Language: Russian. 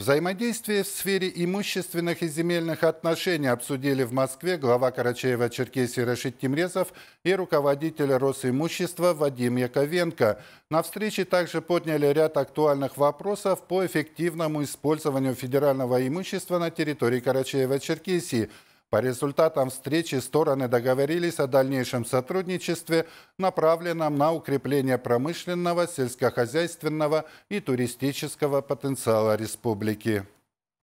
Взаимодействие в сфере имущественных и земельных отношений обсудили в Москве глава Карачаева-Черкесии Рашид Тимрезов и руководитель Росимущества Вадим Яковенко. На встрече также подняли ряд актуальных вопросов по эффективному использованию федерального имущества на территории Карачаева-Черкесии – по результатам встречи стороны договорились о дальнейшем сотрудничестве, направленном на укрепление промышленного, сельскохозяйственного и туристического потенциала республики.